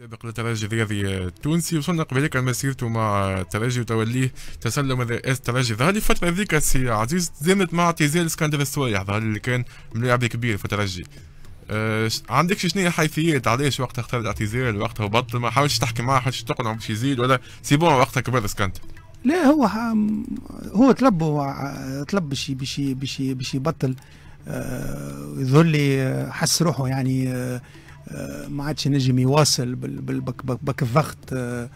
سابق للترجي الرياضي التونسي وصلنا قبل هيك مسيرته مع الترجي وتوليه تسلم رئاسة الترجي ظهر لي الفترة هذيك سي عزيز تزامنت مع اعتزال اسكندر السويح ظهر اللي كان ملاعب كبير في الترجي أه عندك شنو حيثيات علاش وقتها اختار الاعتزال وقتها بطل ما حاولش تحكي معاه حاولش تقنعه باش يزيد ولا سي بون وقتها كبر اسكندر لا هو هو طلب طلب باش باش باش باش يبطل آه، يظهر لي آه، حس روحه يعني آه، آه، ما عادش نجم يواصل بك الضغط آه،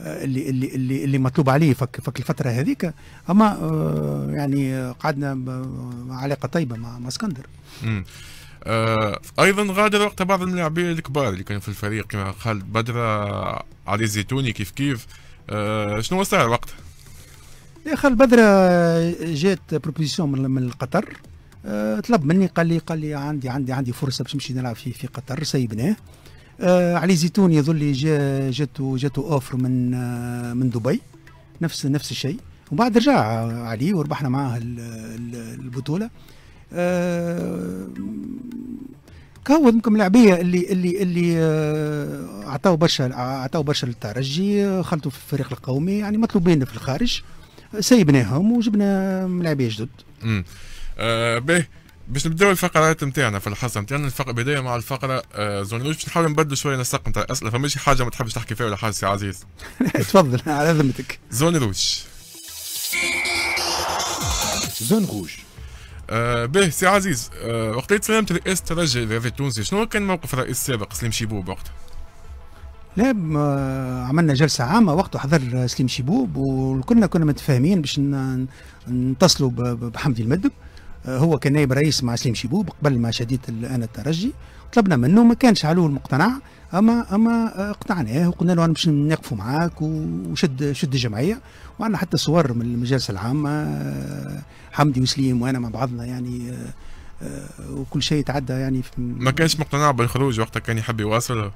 آه، اللي اللي اللي اللي مطلوب عليه فك فك الفتره هذيك اما يعني قعدنا علاقه طيبه مع مع اسكندر. ايضا غادر وقت بعض اللاعبين الكبار اللي كانوا في الفريق كما خالد بدره علي الزيتوني كيف كيف شنو صار وقتها؟ خالد بدره جات بروبوزيسيون من قطر آه، طلب مني قال لي قال لي عندي عندي عندي فرصه باش نمشي نلعب في في قطر سيبناه آه علي زيتون يظل لي جاته جاتو جاتو اوفر من آه من دبي نفس نفس الشيء وبعد رجع علي وربحنا معاه البطوله آه كهو يمكن لعبية اللي اللي اللي آه، عطاو برشا عطاو برشا للترجي خلطوا في الفريق القومي يعني مطلوبين في الخارج سيبناهم وجبنا ملاعبيه جدد. آه، به باش نبداو الفقرات نتاعنا في الحصه نتاعنا الفقره بدايه مع الفقره آه زون باش نحاول نبدلوا شويه نسق نتاع الاسئله فما شي حاجه ما تحبش تحكي فيها ولا حاجه سي عزيز تفضل على ذمتك زون روج زون روج آه به سي عزيز آه وقت اللي تسلمت رئاسه الترجي التونسي شنو كان موقف الرئيس السابق سليم شيبوب وقتها؟ لا آه، عملنا جلسة عامة وقت حضر سليم شيبوب وكلنا كنا متفاهمين باش نتصلوا بحمدي المدب هو كان نائب رئيس مع سليم شيبوب قبل ما شديت انا الترجي طلبنا منه ما كانش علو المقتنع اما اما اقتنعناه وقلنا له انا باش نقفوا معاك وشد شد الجمعيه وعندنا حتى صور من المجالس العامه آه، حمدي وسليم وانا مع بعضنا يعني آه، آه، وكل شيء تعدى يعني في ما كانش مقتنع بالخروج وقتها كان يحب يواصل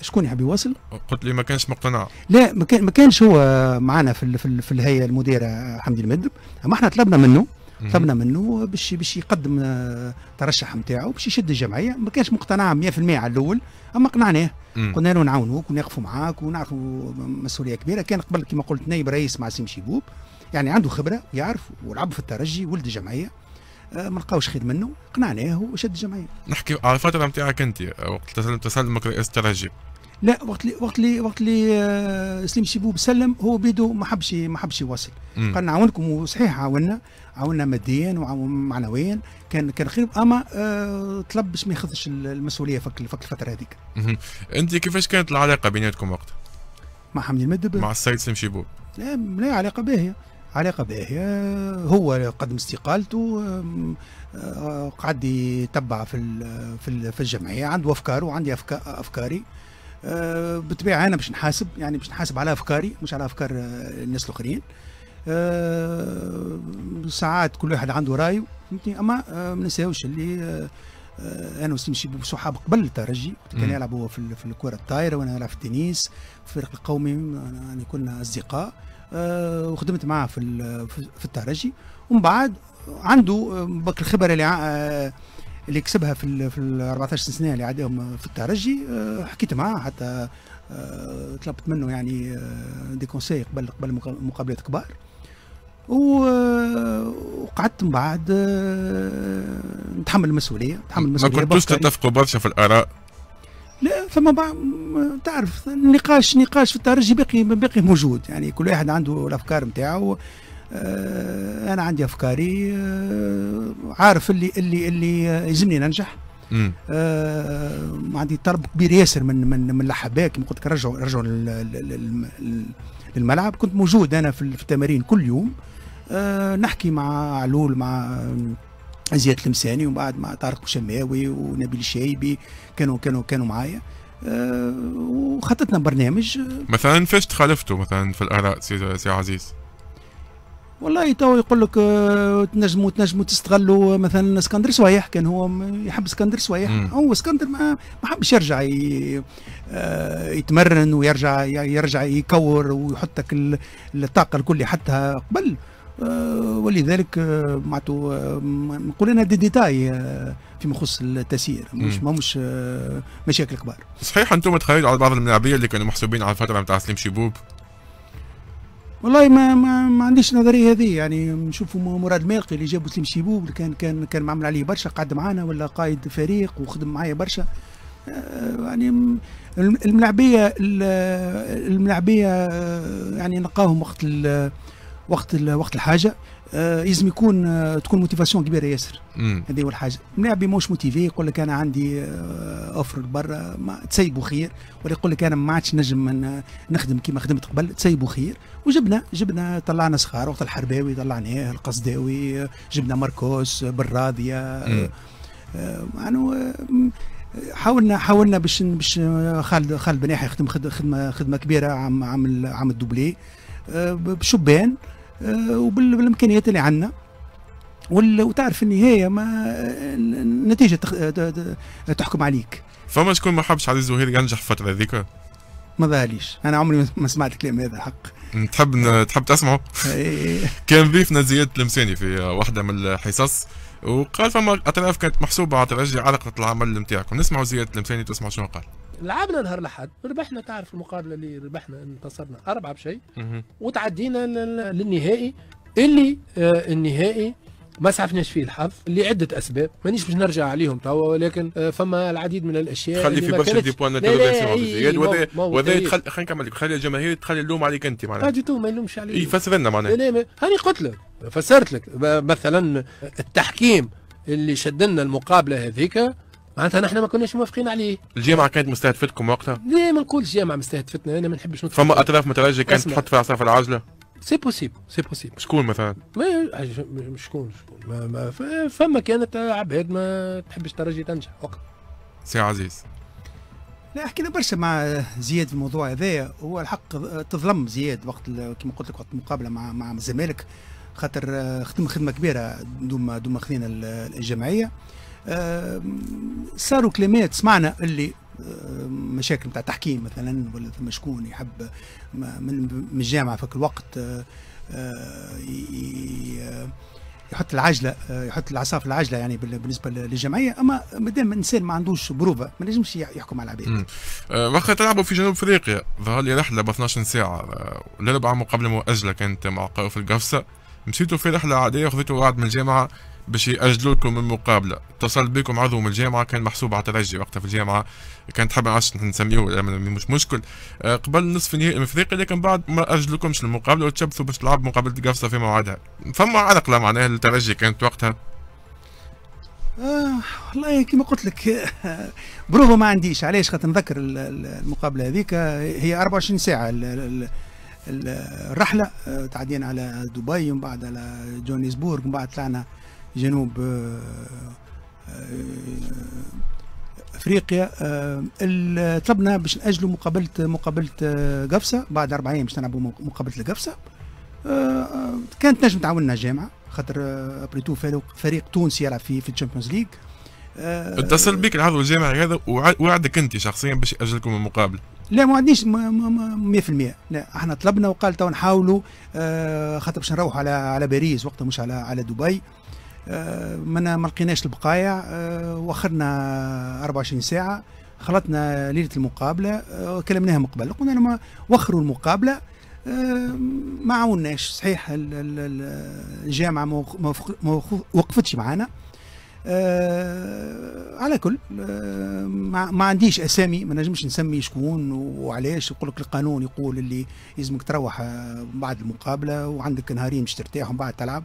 شكون يحب يواصل؟ قلت لي ما كانش مقتنع لا ما كانش هو معنا في في, في الهيئه المديره حمدي المدب اما احنا طلبنا منه طلبنا منه باش باش يقدم آه، ترشح نتاعو باش يشد الجمعيه ما كانش مقتنع 100% على الاول اما قنعناه قلنا له نعاونوك ونقفوا معاك ونعرفوا مسؤوليه كبيره كان قبل كما قلت نايب رئيس مع سيم شيبوب يعني عنده خبره يعرف ولعب في الترجي ولد الجمعيه آه، ما لقاوش خير منه قنعناه وشد الجمعيه. نحكي على الفتره نتاعك انت وقت آه، تسلمك رئيس الترجي لا وقت اللي وقت اللي وقت اللي آه، سليم شيبوب سلم هو بيدو ما حبش ما حبش يواصل قال نعاونكم وصحيح عاونا عاونا ماديا ومعنويا كان كان خير اما أه طلب باش ما ياخذش المسؤوليه فك فك الفتره هذيك. انت كيفاش كانت العلاقه بيناتكم وقتها؟ مع حمدي المدب مع السيد سليم شيبوب لا لا علاقه باهيه علاقة باهية هو قدم استقالته آه، قعد يتبع في في الجمعية عنده أفكاره وعندي أفكاري آه، بطبيعه انا باش نحاسب يعني باش نحاسب على افكاري مش على افكار آه، الناس الاخرين آه، ساعات كل واحد عنده رايه فهمتني اما ما نساوش اللي انا وسيم شيبوب صحاب قبل الترجي كان يلعب هو في, في الكره الطايره وانا نلعب في التنس في الفريق القومي يعني كنا اصدقاء وخدمت معاه في في الترجي ومن بعد عنده بك الخبره اللي اللي كسبها في في ال 14 سنه اللي عداهم في الترجي آه، حكيت معاه حتى آه، طلبت منه يعني آه، دي كونسي قبل قبل مقابلات كبار وقعدت من بعد نتحمل المسؤوليه نتحمل المسؤوليه ما كنتوش تتفقوا برشا في الاراء لا فما بعض تعرف النقاش نقاش في الترجي باقي باقي موجود يعني كل واحد عنده الافكار نتاعو آه، انا عندي افكاري آه، عارف اللي اللي اللي يلزمني ننجح آه، عندي طلب كبير ياسر من من من الحباك قلت لك رجعوا رجعوا للملعب كنت موجود انا في التمارين كل يوم نحكي مع علول مع زياد المساني ومن بعد مع طارق الشماوي ونبيل الشايبي كانوا كانوا كانوا معايا وخططنا برنامج مثلا فاش تخالفتوا مثلا في الاراء سي عزيز؟ والله تو يقول لك آه، تنجموا تنجموا تستغلوا آه، مثلا اسكندر صويح كان هو يحب اسكندر صويح هو اسكندر ما ما حبش يرجع آه، يتمرن ويرجع يرجع يكور ويحطك الطاقه الكل حتى قبل ولذلك معناتو نقول انا دي ديتاي فيما يخص التسيير مش ما مش مشاكل كبار. صحيح انتم تخيلوا على بعض الملاعبيه اللي كانوا محسوبين على الفتره نتاع سليم شيبوب والله ما ما, ما عنديش نظريه هذه يعني نشوفوا مراد ماقي اللي جابوا سليم شيبوب اللي كان كان كان معمل عليه برشا قعد معانا ولا قائد فريق وخدم معايا برشا آه، يعني الملاعبيه الملاعبيه آه، يعني نقاهم وقت ال وقت ال وقت الحاجه آه، لازم يكون آه، تكون موتيفاسيون كبيره ياسر هذه اول حاجه اللاعب موش موتيفي يقول لك انا عندي اوفر آه، برا ما تسيبوا خير ولا يقول لك انا ما عادش نجم نخدم كما خدمت قبل تسيبوا خير وجبنا جبنا طلعنا صغار وقت الحرباوي طلعناه القصداوي جبنا ماركوس بالراضيه يعني، آه حاولنا حاولنا باش باش خالد خالد بن يحيى خدم خدمه خدمه كبيره عم عمل عمل دوبلي بشبان آه، وبالامكانيات اللي عندنا وتعرف في النهايه ما النتيجه تحكم عليك فما شكون ما حبش علي الزهير ينجح الفتره هذيك ما ظهرليش انا عمري ما سمعت الكلام هذا حق تحب تحب تسمعه إيه. كان ضيفنا زياد تلمساني في واحده من الحصص وقال فما اطراف كانت محسوبه على ترجي علاقه العمل نتاعكم نسمعوا زياد تلمساني تسمعوا شنو قال لعبنا نهار الاحد ربحنا تعرف المقابله اللي ربحنا انتصرنا اربعه بشيء وتعدينا للنهائي اللي آه النهائي ما سعفناش فيه الحظ لعده اسباب مانيش باش نرجع عليهم توا ولكن آه، فما العديد من الاشياء خلي في برشا دي بوان انتروغاسيون وهذا يتخل... خلينا نكمل لك خلي الجماهير تخلي اللوم عليك انت معناها عادي تو ما يلومش عليك يفسر لنا معناها لا هاني قلت لك فسرت لك مثلا التحكيم اللي شد لنا المقابله هذيك معناتها نحن ما كناش موافقين عليه الجامعه كانت مستهدفتكم وقتها؟ لا ما نقولش الجامعه مستهدفتنا انا ما نحبش نتفق. فما اطراف مترجه كانت تحط في عصا في العجله؟ سي بوسيبل سي بوسيبل شكون مثلا؟ آه، شكون شكون فما كانت آه، عباد ما تحبش ترجي تنجح وقت سي عزيز لا حكينا برشا مع زياد في الموضوع هذايا هو الحق آه، تظلم زياد وقت كما قلت لك وقت المقابله مع مع الزمالك خاطر خدم خدمه كبيره دوما دوما خذينا الجمعيه صاروا كلمات سمعنا اللي مشاكل نتاع تحكيم مثلا ولا ثم شكون يحب من الجامعه في الوقت آه، آه، يحط العجله آه، يحط العصا في العجله يعني بالنسبه للجمعيه اما مادام الانسان ما عندوش بروفه ما نجمش يحكم على العباد. وقت تلعبوا في جنوب افريقيا ظهر لي رحله ب 12 ساعه لربع مقابله مؤجله كانت مع في القفصه مشيتوا في رحله عاديه خذيتوا وعد من الجامعه باش ياجلوا لكم المقابله اتصل بكم عضو من الجامعه كان محسوب على ترجي وقتها في الجامعه كان تحب عشان نسميوه مش مشكل آه، قبل نصف نهائي الافريقي لكن بعد ما اجلوكمش المقابله وتشبثوا باش تلعب مقابله قفصه في موعدها فما عرقله معناها الترجي كانت وقتها آه والله كما قلت لك بروفو ما عنديش علاش خاطر نذكر المقابله هذيك هي 24 ساعه الرحله آه، تعدينا على دبي ومن بعد على جونيسبورغ ومن بعد طلعنا جنوب آه، آه، افريقيا آه، طلبنا باش ناجلوا مقابله مقابله قفصه بعد اربع ايام باش نلعبوا مقابله القفصه كانت نجم تعاوننا الجامعه خاطر ابريتو فريق, فريق تونسي يلعب في في الشامبيونز ليج اتصل بك العضو الجامعي هذا ووعدك انت شخصيا باش اجلكم المقابله لا ما عنديش 100% لا احنا طلبنا وقال تو نحاولوا خاطر باش نروح على على باريس وقتها مش على على دبي آه، ما ما لقيناش البقايا آه، وخرنا 24 ساعه خلطنا ليله المقابله آه، وكلمناها من قبل قلنا لهم وخروا المقابله ما عاوناش صحيح الجامعه ما وقفتش معانا آه على كل آه ما, عنديش اسامي ما نجمش نسمي شكون وعلاش يقول لك القانون يقول اللي يلزمك تروح بعد المقابله وعندك نهارين باش ترتاح ومن بعد تلعب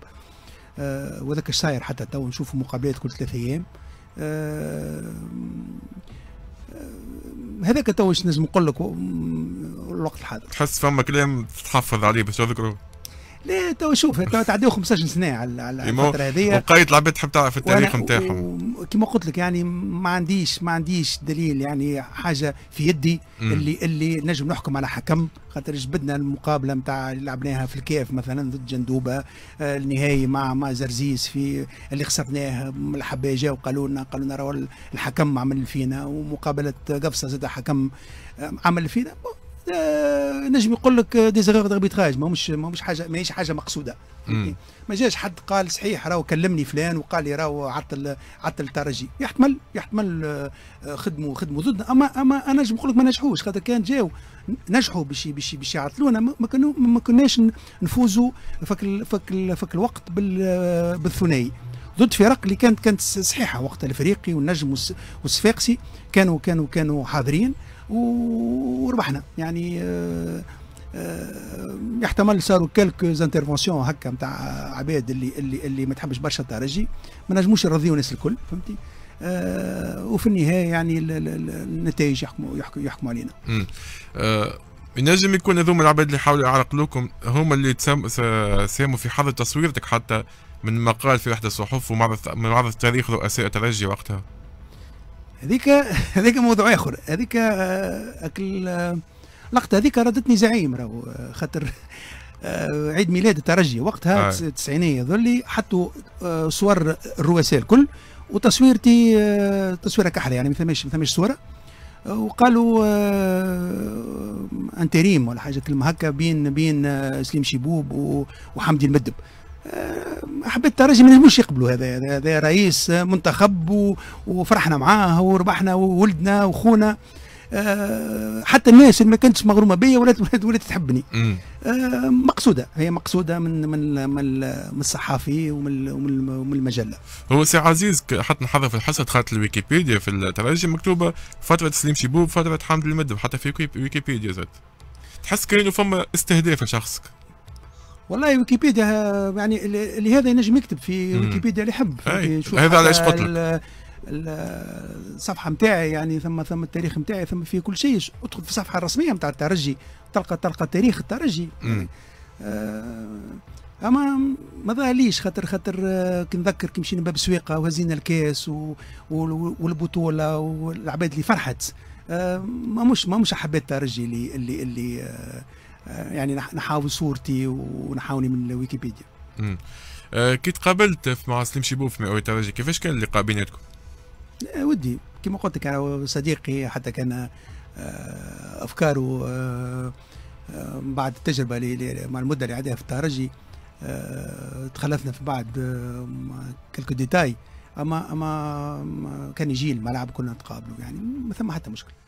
آه، وذاك صاير حتى تو نشوفوا مقابلات كل ثلاثة ايام آه، آه، هذاك تو واش نجم نقول لك الوقت الحاضر تحس فما كلام تتحفظ عليه باش تذكره لا تو شوف تو تعديو 15 سنه على على الفتره هذه وقايد العباد تحب تعرف التاريخ نتاعهم كما قلت لك يعني ما عنديش ما عنديش دليل يعني حاجه في يدي مم. اللي اللي نجم نحكم على حكم خاطر جبدنا المقابله نتاع اللي لعبناها في الكاف مثلا ضد جندوبه آه، النهائي مع مع زرزيس في اللي خسرناه الحباجه وقالوا لنا قالوا لنا الحكم عمل فينا ومقابله قفصه زاد حكم آه، عمل فينا آه، نجم يقول لك دي زيرور دربيتراج ماهوش ماهوش حاجه ماهيش حاجه مقصوده ما جاش حد قال صحيح راهو كلمني فلان وقال لي راهو عطل عطل ترجي يحتمل يحتمل خدموا آه، آه، خدموا ضدنا اما اما انا نجم نقول لك ما نجحوش خاطر كان جاو نجحوا باش باش باش يعطلونا ما كانوا ما كناش نفوزوا فك فك فك الوقت بالثنائي ضد فرق اللي كانت كانت صحيحه وقت الافريقي والنجم والصفاقسي كانوا كانوا كانوا حاضرين وربحنا يعني آه، آه، يحتمل صاروا كلكو زانترفونسيون هكا نتاع عباد اللي اللي اللي ما تحبش برشا الترجي ما نجموش يرضيو الناس الكل فهمتي آه وفي النهايه يعني النتائج يحكموا يحكموا يحكم علينا. آه، ينجم يكون هذوما العباد اللي حاولوا يعرقلوكم هما اللي ساهموا في حظ تصويرتك حتى من مقال في إحدى الصحف ومعرض معرض التاريخ رؤساء الترجي وقتها هذيك هذيك موضوع آخر هذيك آه، أكل آه، لقطة هذيك ردتني زعيم راهو آه، خاطر عيد ميلاد الترجي وقتها التسعينية ذولي حطوا صور الرؤساء الكل وتصويرتي تصويره كحله يعني ما فماش ما فماش صوره وقالوا انتريم ولا حاجه كلمه هكا بين بين سليم شيبوب وحمدي المدب آه، حبيت الترجي ما نجموش يقبلوا هذا هذا رئيس منتخب وفرحنا معاه وربحنا وولدنا وخونا آه، حتى الناس اللي ما كانتش مغرومه بيا ولات ولات تحبني آه، مقصوده هي مقصوده من من من الصحافي ومن ومن المجله هو سي عزيز حتى نحضر في الحصه دخلت الويكيبيديا في الترجي مكتوبه فتره سليم شيبوب فتره حمد المدب حتى في ويكيبيديا زاد تحس كانه فما استهداف لشخصك والله ويكيبيديا يعني لهذا ينجم يكتب في ويكيبيديا اللي يحب هذا علاش قلت لك الصفحه نتاعي يعني ثم ثم التاريخ نتاعي ثم فيه كل شيء ادخل في الصفحه الرسميه نتاع الترجي تلقى تلقى تاريخ الترجي يعني، آه، اما ما ليش خاطر خاطر آه، كي نذكر كي مشينا باب سويقه وهزينا الكاس و... و... والبطوله والعباد اللي فرحت آه، ما مش ما مش حبيت الترجي اللي اللي اللي يعني نحاول صورتي ونحاولي من ويكيبيديا آه كي تقابلت مع سليم شيبوف مع ترجي كيفاش كان اللقاء بيناتكم؟ آه، ودي كما قلت لك آه، صديقي حتى كان آه، افكاره بعد التجربه مع المده اللي عادها في الترجي تخلفنا في بعض كلكو ديتاي اما اما كان يجي الملعب كنا نتقابلوا يعني ما ثم حتى مشكله